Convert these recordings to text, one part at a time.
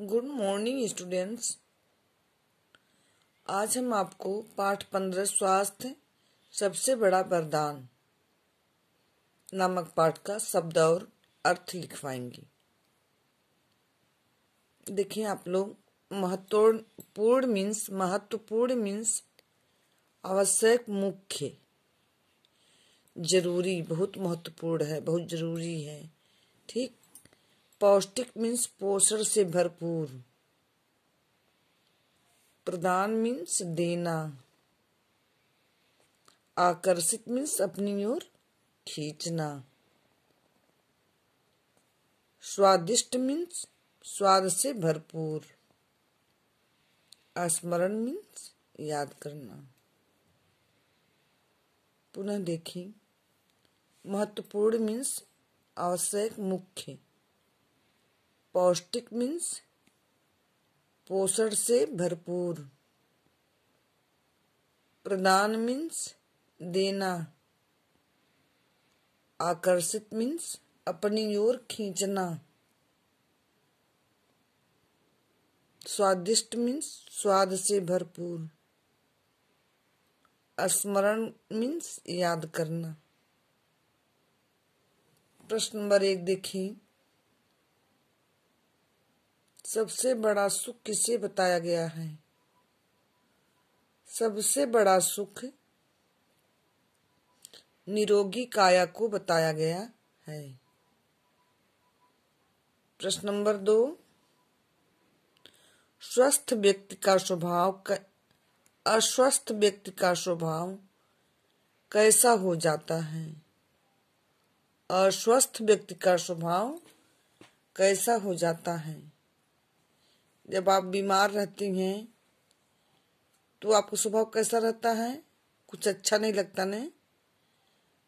good morning students आज हम आपको पाठ पंद्रह स्वास्थ्य सबसे बड़ा वरदान नामक पाठ का शब्द और अर्थ लिखवाएंगे देखिए आप लोग महत्वपूर्ण मीन्स महत्वपूर्ण मीन्स आवश्यक मुख्य जरूरी बहुत महत्वपूर्ण है बहुत जरूरी है ठीक पौष्टिक मीन्स पोषण से भरपूर प्रदान मीन्स देना आकर्षित मीन्स अपनी ओर खींचना स्वादिष्ट मीन्स स्वाद से भरपूर स्मरण मीन्स याद करना पुनः देखिए महत्वपूर्ण मीन्स आवश्यक मुख्य पौष्टिक मीन्स पोषण से भरपूर प्रदान मीन्स देना आकर्षित मीन्स अपनी ओर खींचना स्वादिष्ट मीन्स स्वाद से भरपूर स्मरण मीन्स याद करना प्रश्न नंबर एक देखिए सबसे बड़ा सुख किसे बताया गया है सबसे बड़ा सुख निरोगी काया को बताया गया है प्रश्न नंबर दो स्वस्थ व्यक्ति का स्वभाव अस्वस्थ व्यक्ति का स्वभाव कैसा हो जाता है अस्वस्थ व्यक्ति का स्वभाव कैसा हो जाता है जब आप बीमार रहती हैं तो आपको स्वभाव कैसा रहता है कुछ अच्छा नहीं लगता ने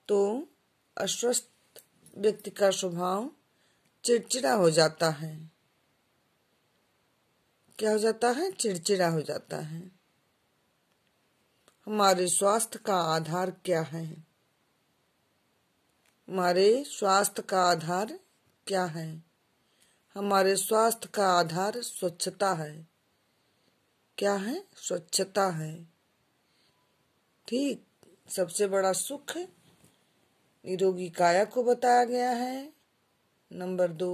तो अस्वस्थ व्यक्ति का स्वभाव चिड़चिड़ा हो जाता है क्या हो जाता है चिड़चिड़ा हो जाता है हमारे स्वास्थ्य का आधार क्या है हमारे स्वास्थ्य का आधार क्या है हमारे स्वास्थ्य का आधार स्वच्छता है क्या है स्वच्छता है ठीक सबसे बड़ा सुख निरोगी काया को बताया गया है नंबर दो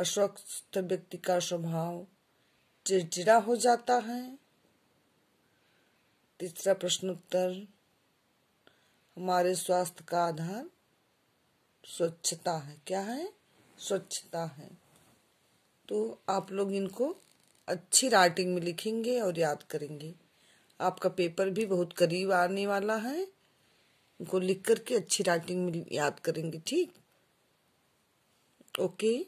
अस्वस्थ व्यक्ति का स्वभाव चिड़चिड़ा हो जाता है तीसरा प्रश्न उत्तर हमारे स्वास्थ्य का आधार स्वच्छता है क्या है स्वच्छता है तो आप लोग इनको अच्छी राइटिंग में लिखेंगे और याद करेंगे आपका पेपर भी बहुत करीब आने वाला है इनको लिख करके अच्छी राइटिंग में याद करेंगे ठीक ओके